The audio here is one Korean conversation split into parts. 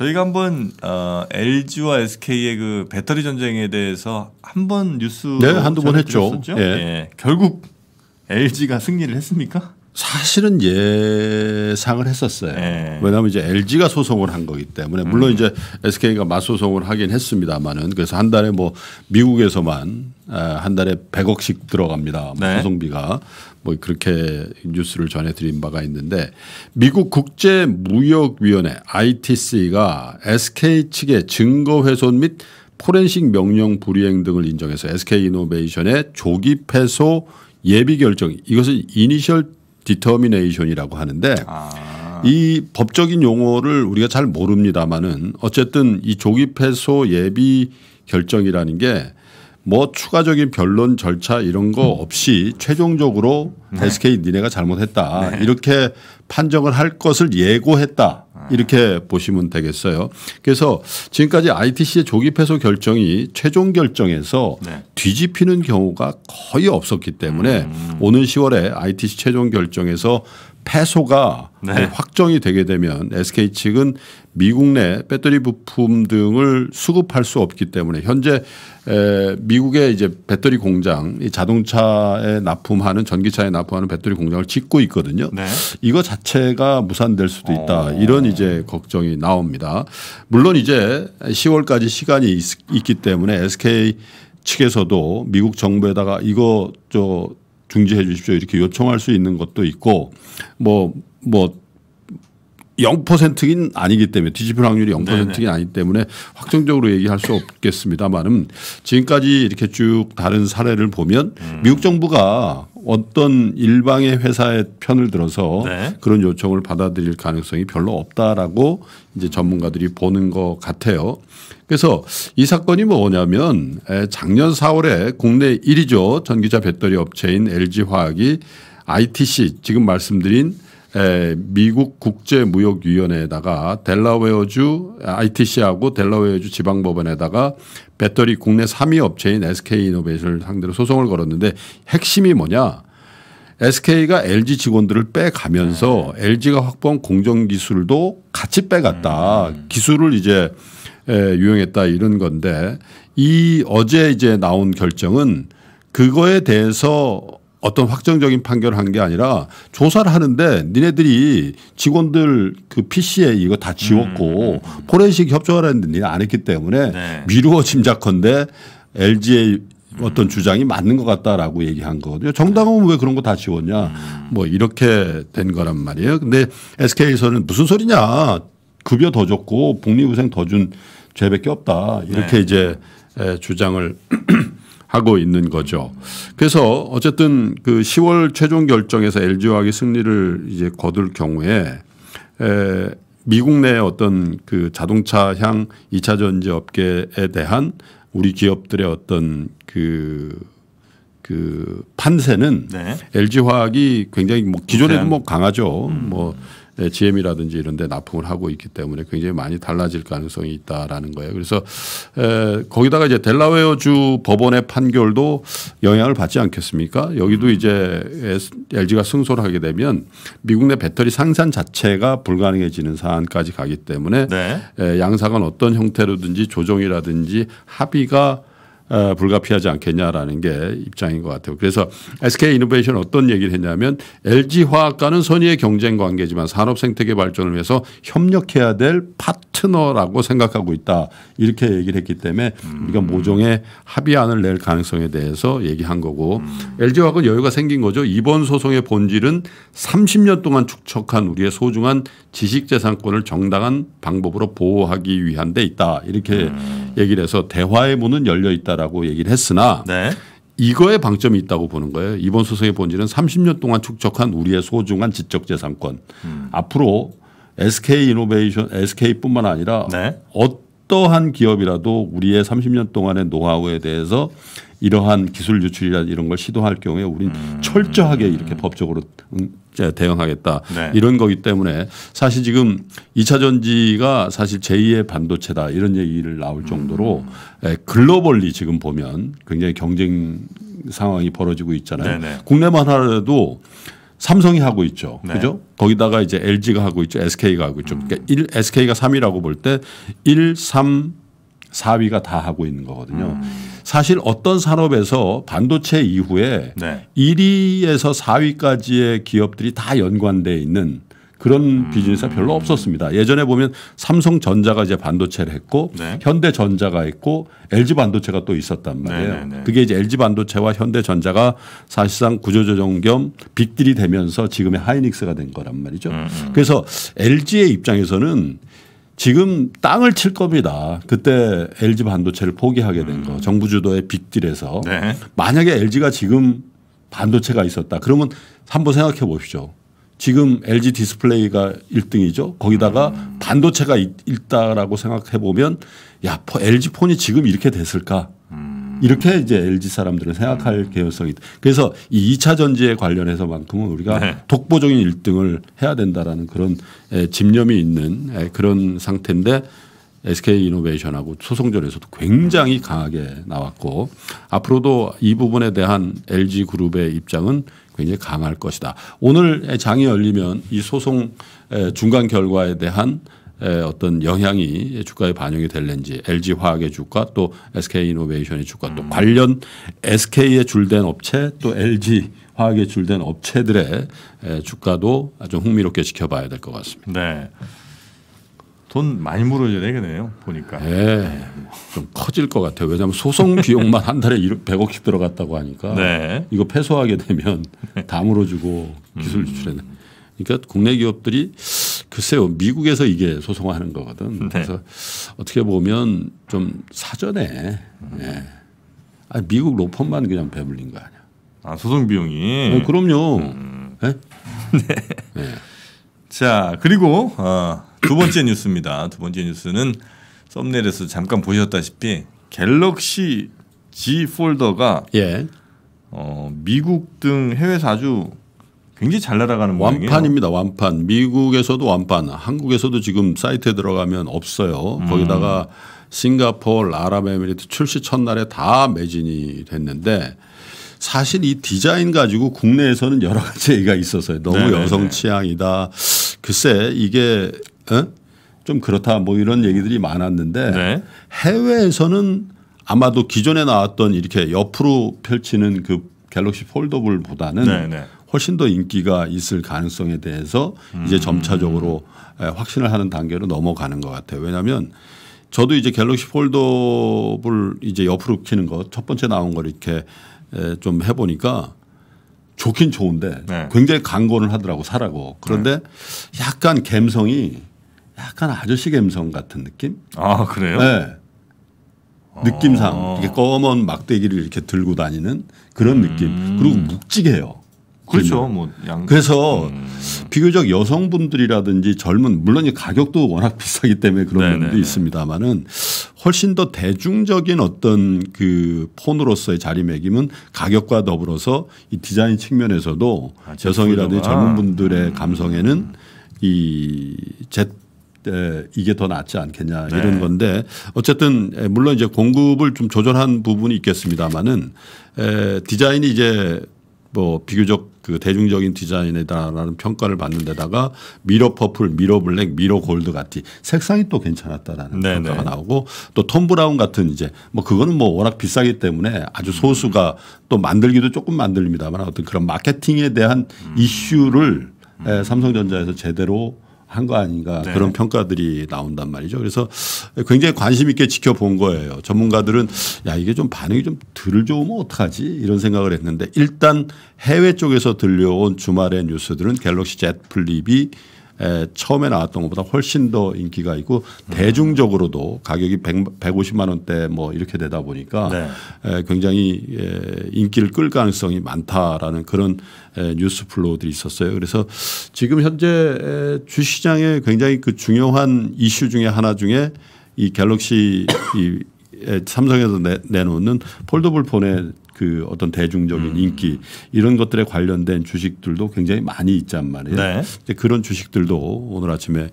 저희가 한번 어, LG와 SK의 그 배터리 전쟁에 대해서 한 번 뉴스 네, 한두 번 했죠. 예. 예. 결국 LG가 승리를 했습니까? 사실은 예상을 했었어요. 네. 왜냐하면 이제 LG가 소송을 한 거기 때문에 물론 음. 이제 SK가 맞소송을 하긴 했습니다만은 그래서 한 달에 뭐 미국에서만 아, 한 달에 100억씩 들어갑니다. 뭐 네. 소송비가 뭐 그렇게 뉴스를 전해드린 바가 있는데 미국 국제무역위원회 ITC가 SK 측의 증거훼손 및 포렌식 명령 불이행 등을 인정해서 SK 이노베이션의 조기 패소 예비 결정 이것은 이니셜 디터미네이션이라고 하는데 아. 이 법적인 용어를 우리가 잘모릅니다마는 어쨌든 이 조기 해소 예비 결정이라는 게 뭐 추가적인 변론 절차 이런 거 없이 최종적으로 네. SK 니네가 잘못했다 네. 이렇게 판정을 할 것을 예고했다. 이렇게 보시면 되겠어요. 그래서 지금까지 ITC의 조기 패소 결정이 최종 결정에서 네. 뒤집히는 경우가 거의 없었기 때문에 음. 오는 10월에 ITC 최종 결정에서 패소가 네. 네. 확정이 되게 되면 SK 측은 미국 내 배터리 부품 등을 수급할 수 없기 때문에 현재 미국의 이제 배터리 공장, 자동차에 납품하는 전기차에 납품하는 배터리 공장을 짓고 있거든요. 네. 이거 자체가 무산될 수도 있다. 어. 이런 이제 걱정이 나옵니다. 물론 이제 10월까지 시간이 있, 있기 때문에 SK 측에서도 미국 정부에다가 이거 저 중지해 주십시오 이렇게 요청할 수 있는 것도 있고 뭐뭐 뭐, 뭐 0인 아니기 때문에 뒤집힐 확률이 0%긴 아니기 때문에 확정적으로 얘기할 수 없겠습니다만은 지금까지 이렇게 쭉 다른 사례를 보면 음. 미국 정부가 어떤 일방의 회사의 편을 들어서 네. 그런 요청을 받아들일 가능성이 별로 없다라고 이제 전문가들이 보는 것 같아요. 그래서 이 사건이 뭐냐면 작년 4월에 국내 1위죠 전기차 배터리 업체인 LG화학이 ITC 지금 말씀드린 에, 미국 국제무역위원회에다가 델라웨어주 ITC하고 델라웨어주 지방법원에다가 배터리 국내 3위 업체인 SK이노베이션을 상대로 소송을 걸었는데 핵심이 뭐냐? SK가 LG 직원들을 빼가면서 네. LG가 확보한 공정 기술도 같이 빼갔다. 음. 기술을 이제 에, 유용했다 이런 건데 이 어제 이제 나온 결정은 그거에 대해서 어떤 확정적인 판결을 한 게 아니라 조사를 하는데 니네들이 직원들 그 PC에 이거 다 지웠고 음, 음, 음. 포렌식 협조하라 했는데 니네 안 했기 때문에 네. 미루어 짐작컨대 LG의 어떤 주장이 맞는 것 같다라고 얘기한 거거든요. 정당은 왜 그런 거 다 지웠냐 음. 뭐 이렇게 된 거란 말이에요. 근데 SK에서는 무슨 소리냐 급여 더 줬고 복리후생 더 준 죄밖에 없다 이렇게 네. 이제 주장을 하고 있는 거죠. 그래서 어쨌든 그 10월 최종 결정에서 LG화학이 승리를 이제 거둘 경우에 에 미국 내 어떤 그 자동차 향 2차 전지 업계에 대한 우리 기업들의 어떤 그그 그 판세는 네. LG 화학이 굉장히 뭐 기존에도 뭐 강하죠. 음. 뭐 GM이라든지 예, 이런 데 납품을 하고 있기 때문에 굉장히 많이 달라질 가능성이 있다라는 거예요. 그래서 예, 거기다가 이제 델라웨어주 법원의 판결도 영향을 받지 않겠습니까? 여기도 음. 이제 LG가 승소를 하게 되면 미국 내 배터리 상산 자체가 불가능해지는 사안까지 가기 때문에 네. 예, 양사간 어떤 형태로든지 조정이라든지 합의가 어, 불가피하지 않겠냐라는 게 입장인 것 같아요. 그래서 SK 이노베이션 어떤 얘기를 했냐면 LG 화학과는 선의의 경쟁 관계지만 산업 생태계 발전을 위해서 협력해야 될 파트너라고 생각하고 있다 이렇게 얘기를 했기 때문에 음. 우리가 모종의 합의안을 낼 가능성에 대해서 얘기한 거고 음. LG 화학은 여유가 생긴 거죠. 이번 소송의 본질은 30년 동안 축적한 우리의 소중한 지식재산권을 정당한 방법으로 보호하기 위한 데 있다 이렇게 음. 얘기를 해서 대화의 문은 열려 있다라고 얘기를 했으나 네. 이거에 방점이 있다고 보는 거예요. 이번 소송의 본질은 30년 동안 축적한 우리의 소중한 지적 재산권. 음. 앞으로 SK 이노베이션, SK뿐만 아니라 네. 어떤 어떠한 기업이라도 우리의 30년 동안의 노하우에 대해서 이러한 기술 유출이나 이런 걸 시도할 경우에 우리는 음. 철저하게 이렇게 법적으로 대응하겠다 네. 이런 거기 때문에 사실 지금 2차 전지가 사실 제2의 반도체다 이런 얘기를 나올 정도로 음. 예, 글로벌리 지금 보면 굉장히 경쟁 상황이 벌어지고 있잖아요. 네네. 네. 국내만 하더라도 삼성이 하고 있죠. 네. 그죠? 거기다가 이제 LG가 하고 있죠. SK가 하고 있죠. 그러니까 1, SK가 3위라고 볼 때 1, 3, 4위가 다 하고 있는 거거든요. 음. 사실 어떤 산업에서 반도체 이후에 네. 1위에서 4위까지의 기업들이 다 연관돼 있는 그런 음. 비즈니스가 별로 없었습니다. 예전에 보면 삼성전자가 이제 반도체를 했고 네. 현대전자가 있고 LG 반도체가 또 있었단 말이에요. 네네네. 네, 네. 그게 이제 LG 반도체와 현대전자가 사실상 구조조정 겸 빅딜이 되면서 지금의 하이닉스가 된 거란 말이죠. 음, 음. 그래서 LG의 입장에서는 지금 땅을 칠 겁니다. 그때 LG 반도체를 포기하게 된 거. 음. 정부 주도의 빅딜에서 네. 만약에 LG가 지금 반도체가 있었다. 그러면 한번 생각해 보십시오. 지금 LG 디스플레이가 1등이죠. 거기다가 음. 반도체가 있다라고 생각해 보면 야, LG 폰이 지금 이렇게 됐을까? 음. 이렇게 이제 LG 사람들은 생각할 음. 개연성이 그래서 이 2차 전지에 관련해서만큼은 우리가 네. 독보적인 1등을 해야 된다라는 그런 에, 집념이 있는 에, 그런 상태인데 SK 이노베이션하고 소송전에서도 굉장히 음. 강하게 나왔고 앞으로도 이 부분에 대한 LG 그룹의 입장은 굉장히 강할 것이다. 오늘 장이 열리면 이 소송 중간 결과에 대한 어떤 영향이 주가에 반영이 될는지 LG 화학의 주가 또 SK 이노베이션의 주가 또 음. 관련 SK에 줄된 업체 또 LG 화학에 줄된 업체들의 주가도 아주 흥미롭게 지켜봐야 될 것 같습니다. 네. 돈 많이 물어야 되겠네요. 보니까. 네. 좀 커질 것 같아요. 왜냐하면 소송 비용만 한 달에 100억씩 들어갔다고 하니까 네. 이거 패소하게 되면 네. 다 물어주고 기술 유출에는. 음. 그러니까 국내 기업들이 글쎄요 미국에서 이게 소송하는 거거든. 네. 그래서 어떻게 보면 좀 사전에 네. 아, 미국 로펌만 그냥 배불린 거 아니야. 아 소송 비용이. 네, 그럼요. 음. 예? 네? 자 그리고 어. 두 번째 뉴스입니다. 두 번째 뉴스는 썸네일에서 잠깐 보셨다시피 갤럭시 G 폴더가 예. 어, 미국 등 해외에서 아주 굉장히 잘 날아가는 모양이에요. 완판입니다. 완판. 미국에서도 완판. 한국에서도 지금 사이트에 들어가면 없어요. 음. 거기다가 싱가포르, 아랍에미리트 출시 첫날에 다 매진이 됐는데 사실 이 디자인 가지고 국내에서는 여러 가지 얘기가 있었어요. 너무 네네네. 네, 여성 네. 취향이다. 글쎄 이게 어? 좀 그렇다 뭐 이런 얘기들이 많았는데 네. 해외에서는 아마도 기존에 나왔던 이렇게 옆으로 펼치는 그 갤럭시 폴더블보다는 네, 네. 훨씬 더 인기가 있을 가능성에 대해서 음. 이제 점차적으로 예, 확신을 하는 단계로 넘어가는 것 같아요. 왜냐하면 저도 이제 갤럭시 폴더블 이제 옆으로 키는 것 첫 번째 나온 걸 이렇게 예, 좀 해보니까 좋긴 좋은데 네. 굉장히 강권을 하더라고 사라고 그런데 네. 약간 감성이 약간 아저씨 감성 같은 느낌? 아 그래요? 네. 아. 느낌상 이렇게 검은 막대기를 이렇게 들고 다니는 그런 음. 느낌. 그리고 묵직해요. 그렇죠. 뭐 양... 그래서 음. 비교적 여성분들이라든지 젊은 물론 이 가격도 워낙 비싸기 때문에 그런 분네도 네, 네. 있습니다만은 훨씬 더 대중적인 어떤 그 폰으로서의 자리매김은 가격과 더불어서 이 디자인 측면에서도 아, 여성이라든지 젊은 분들의 음. 감성에는 이때 이게 더 낫지 않겠냐 네. 이런 건데 어쨌든 물론 이제 공급을 좀 조절한 부분이 있겠습니다만은 디자인이 이제 뭐 비교적 그 대중적인 디자인이다라는 평가를 받는 데다가 미러 퍼플, 미러 블랙, 미러 골드 같이 색상이 또 괜찮았다라는 네네. 평가가 네. 나오고 또톰 브라운 같은 이제 뭐 그거는 뭐 워낙 비싸기 때문에 아주 소수가 음. 또 만들기도 조금 만듭니다만 어떤 그런 마케팅에 대한 음. 이슈를 음. 삼성전자에서 제대로 한거 아닌가 네. 그런 평가들이 나온단 말이죠. 그래서 굉장히 관심 있게 지켜본 거예요. 전문가들은 야 이게 좀 반응이 좀 덜 좋으면 어떡하지 이런 생각을 했는데 일단 해외 쪽에서 들려온 주말의 뉴스들은 갤럭시 Z 플립이 에, 처음에 나왔던 것보다 훨씬 더 인기가 있고 대중적으로도 가격이 100, 150만 원대 뭐 이렇게 되다 보니까 네. 에, 굉장히 에, 인기를 끌 가능성이 많다라는 그런 에, 뉴스 플로우들이 있었어요. 그래서 지금 현재 주시장에 굉장히 그 중요한 이슈 중에 하나 중에 이 갤럭시 이 삼성에서 내, 내놓는 폴더블 폰의 그 어떤 대중적인 음. 인기 이런 것들에 관련된 주식들도 굉장히 많이 있단 말이에요. 네. 그런 주식들도 오늘 아침에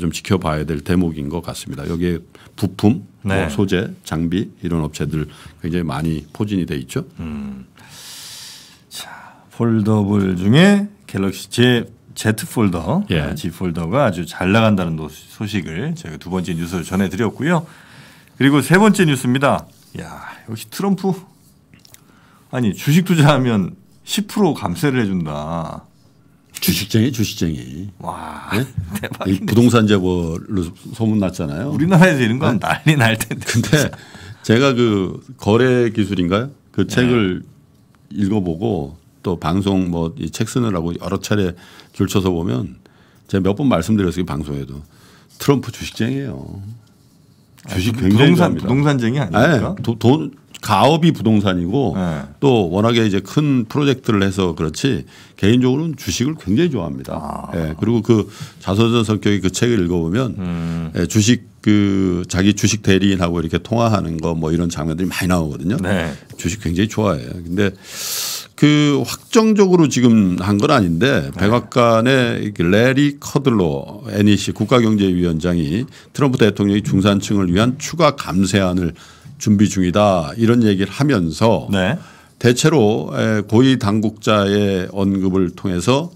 좀 지켜봐야 될 대목인 것 같습니다. 여기에 부품, 뭐 네. 뭐 소재, 장비 이런 업체들 굉장히 많이 포진이 돼 있죠. 음. 자, 폴더블 중에 갤럭시 제 Z 폴더, 예. 아, G 폴더가 아주 잘 나간다는 소식을 저희가 두 번째 뉴스를 전해드렸고요. 그리고 세 번째 뉴스입니다. 야, 역시 트럼프 아니 주식 투자하면 10% 감세를 해준다. 주식쟁이 주식쟁이. 와 네? 예? 대박이 부동산 재벌로 소문 났잖아요. 우리나라에서 이런 건 네? 난리 날 텐데. 근데 제가 그 거래 기술인가요? 그 네. 책을 읽어보고 또 방송 뭐 이 책 쓰느라고 여러 차례 줄쳐서 보면 제가 몇 번 말씀드렸어요 방송에도 트럼프 주식쟁이에요. 아, 주식 아 굉장히 부동산 좋니다 부동산쟁이 아닙니까? 예, 돈 가업이 부동산이고 네. 또 워낙에 이제 큰 프로젝트를 해서 그렇지 개인적으로는 주식을 굉장히 좋아합니다. 아. 예, 그리고 그 자서전 성격의 그 책을 읽어보면 음. 예, 주식 그 자기 주식 대리인하고 이렇게 통화하는 거 뭐 이런 장면들이 많이 나오거든요. 네. 주식 굉장히 좋아해요. 근데 그 확정적으로 지금 한 건 아닌데 네. 백악관의 레리 커들로 NEC 국가경제위원장이 트럼프 대통령이 중산층을 위한 추가 감세안을 준비 중이다 이런 얘기를 하면서 네. 대체로 고위 당국자의 언급을 통해서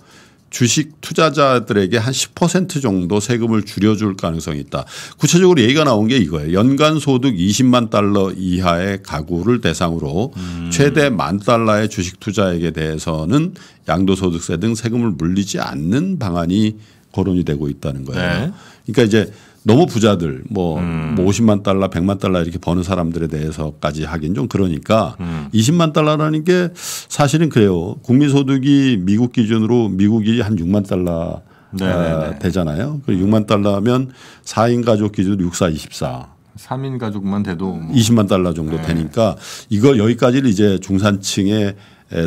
주식 투자자들에게 한 10% 정도 세금을 줄여줄 가능성이 있다. 구체적으로 얘기가 나온 게 이거예요. 연간 소득 20만 달러 이하의 가구를 대상으로 음. 최대 만 달러의 주식 투자액에 대해서는 양도소득세 등 세금을 물리지 않는 방안이 거론이 되고 있다는 거예요. 네. 그러니까 이제 너무 부자들 뭐, 음. 뭐 50만 달러, 100만 달러 이렇게 버는 사람들에 대해서까지 하긴 좀 그러니까 음. 20만 달러라는 게 사실은 그래요. 국민 소득이 미국 기준으로 미국이 한 6만 달러 네, 네, 아, 네. 되잖아요. 그 6만 달러면 4인 가족 기준으로 6, 4, 24. 3인 가족만 돼도 뭐. 20만 달러 정도 네. 되니까 이걸 여기까지를 이제 중산층의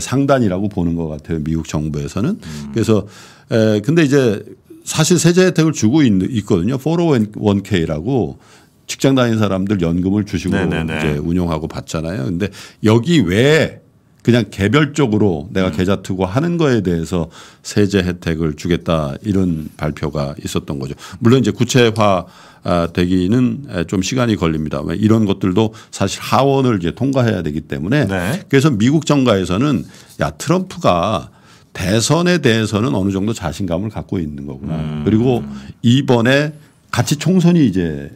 상단이라고 보는 것 같아요. 미국 정부에서는. 음. 그래서 에 근데 이제 사실 세제 혜택을 주고 있, 거든요 401k라고 직장 다니는 사람들 연금을 주시고 네네네. 이제 운용하고 받잖아요. 근데 여기 외에 그냥 개별적으로 내가 음. 계좌 투고하는 거에 대해서 세제 혜택을 주겠다 이런 발표가 있었던 거죠. 물론 이제 구체화 아, 되기는 좀 시간이 걸립니다. 왜 이런 것들도 사실 하원을 이제 통과해야 되기 때문에 네. 그래서 미국 정가에서는 야 트럼프가 대선에 대해서는 어느 정도 자신감을 갖고 있는 거구나. 음. 그리고 이번에 같이 총선이 이제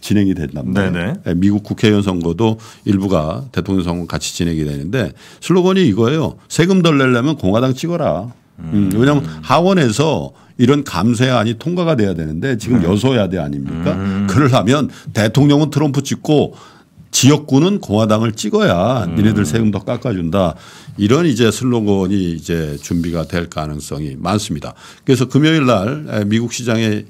진행이 된답니다. 네네. 예, 미국 국회의원 선거도 일부가 대통령 선거 같이 진행이 되는데 슬로건이 이거예요. 세금 덜 내려면 공화당 찍어라. 음. 음. 왜냐하면 하원에서 이런 감세안이 통과가 돼야 되는데 지금 음. 여소야대 아닙니까? 음. 그러려면 대통령은 트럼프 찍고 지역구는 공화당을 찍어야 음. 니네들 세금 도 깎아준다. 이런 이제 슬로건이 이제 준비가 될 가능성이 많습니다. 그래서 금요일 날 미국 시장에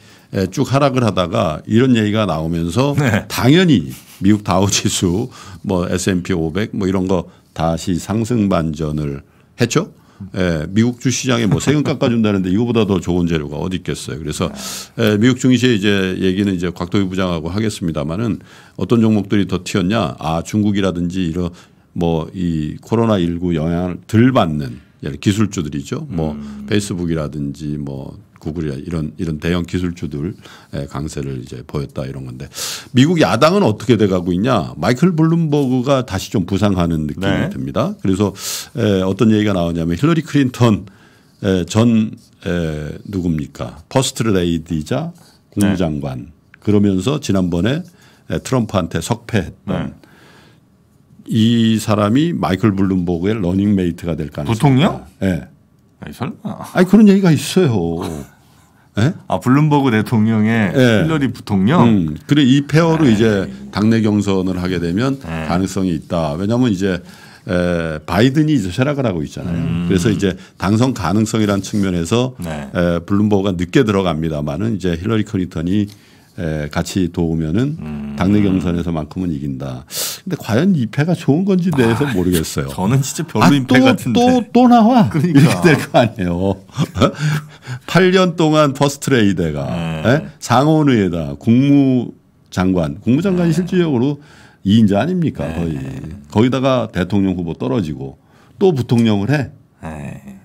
쭉 하락을 하다가 이런 얘기가 나오면서 네. 당연히 미국 다우 지수 뭐 S&P 500 뭐 이런 거 다시 상승 반전을 했죠. 예, 미국 주 시장에 뭐 세금 깎아준다는데 이거보다 더 좋은 재료가 어디 있겠어요. 그래서 예, 미국 중시의 이제 얘기는 이제 곽도희 부장하고 하겠습니다만은 어떤 종목들이 더 튀었냐? 아 중국이라든지 이런 뭐 이 코로나 19 영향을 덜 받는 기술주들이죠. 뭐 음. 페이스북이라든지 뭐 구글이나 이런 이런 대형 기술주들 강세를 이제 보였다 이런 건데 미국 야당은 어떻게 돼가고 있냐 마이클 블룸버그가 다시 좀 부상하는 느낌이 네. 듭니다. 그래서 에 어떤 얘기가 나오냐면 힐러리 클린턴 에, 전에 누굽니까 퍼스트 레이디자 국무장관 네. 그러면서 지난번에 트럼프한테 석패했던 네. 이 사람이 마이클 블룸버그의 러닝메이트가 될 가능성이 부통령? 예. 네. 아니, 설마. 아니 그런 얘기가 있어요. 에? 예? 아 블룸버그 대통령의 네. 힐러리 부통령. 음, 그래 이 페어로 에이. 이제 아, 예. 당내 경선을 하게 되면 에이. 가능성이 있다. 왜냐하면 이제 에, 바이든이 이제 쇠락을 하고 있잖아요. 음. 그래서 이제 당선 가능성이란 측면에서 네. 에, 블룸버그가 늦게 들어갑니다만은 이제 힐러리 클린턴이 에, 같이 도우면은 음. 당내 경선에서만큼은 이긴다. 근데 과연 이패가 좋은 건지 대해서 아, 모르겠어요. 저는 진짜 별로 아, 임패 또, 같은데. 또, 또 나와. 그러니까. 이렇게 될 거 아니에요. 8년 동안 퍼스트레이드가 음. 네. 예? 상원의에다 국무장관, 국무장관이 음. 실질적으로 2인자 아닙니까 네. 거의. 거기다가 대통령 후보 떨어지고 또 부통령을 해. 에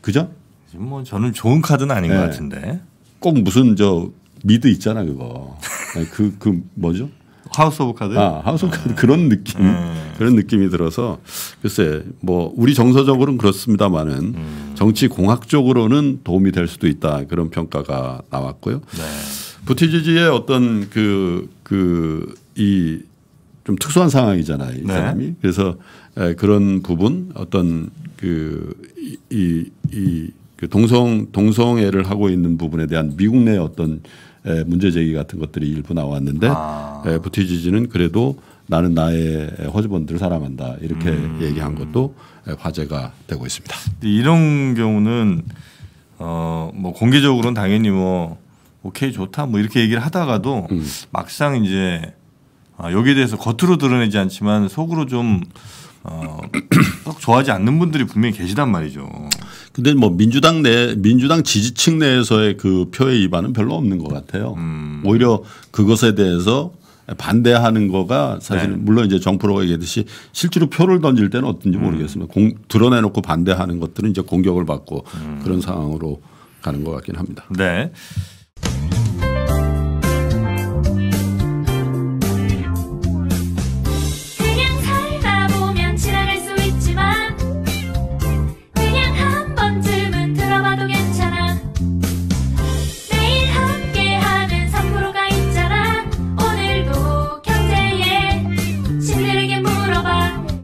그죠? 뭐 저는 좋은 카드는 아닌 네. 것 같은데. 꼭 무슨 저 미드 있잖아 그거. 그그 그 뭐죠? 하우스 오브 카드. 아 하우스 오브 카드 그런 느낌 음. 그런 느낌이 들어서 글쎄 뭐 우리 정서적으로는 그렇습니다만은. 음. 정치 공학적으로는 도움이 될 수도 있다 그런 평가가 나왔고요. 네. 부티지지의 어떤 그그이 좀 특수한 상황이잖아요. 이 네. 사람이 그래서 그런 부분 어떤 그이이 이, 이 그 동성 동성애를 하고 있는 부분에 대한 미국 내 어떤 문제 제기 같은 것들이 일부 나왔는데 아. 부티지지는 그래도 나는 나의 허즈번들을 사랑한다 이렇게 음. 얘기한 것도 화제가 되고 있습니다. 이런 경우는 어뭐 공개적으로는 당연히 뭐 오케이 좋다 뭐 이렇게 얘기를 하다가도 음. 막상 이제 아, 여기에 대해서 겉으로 드러내지 않지만 속으로 좀 어, 좋아하지 않는 분들이 분명히 계시단 말이죠. 근데 뭐 민주당 내 민주당 지지층 내에서의 그 표의 이반은 별로 없는 것 같아요. 음. 오히려 그것에 대해서 반대하는 거가 사실 네. 물론 이제 정프로가 얘기했듯이 실제로 표를 던질 때는 어떤지 음. 모르겠습니다. 공, 드러내놓고 반대하는 것들은 이제 공격을 받고 음. 그런 상황으로 가는 것 같긴 합니다. 네.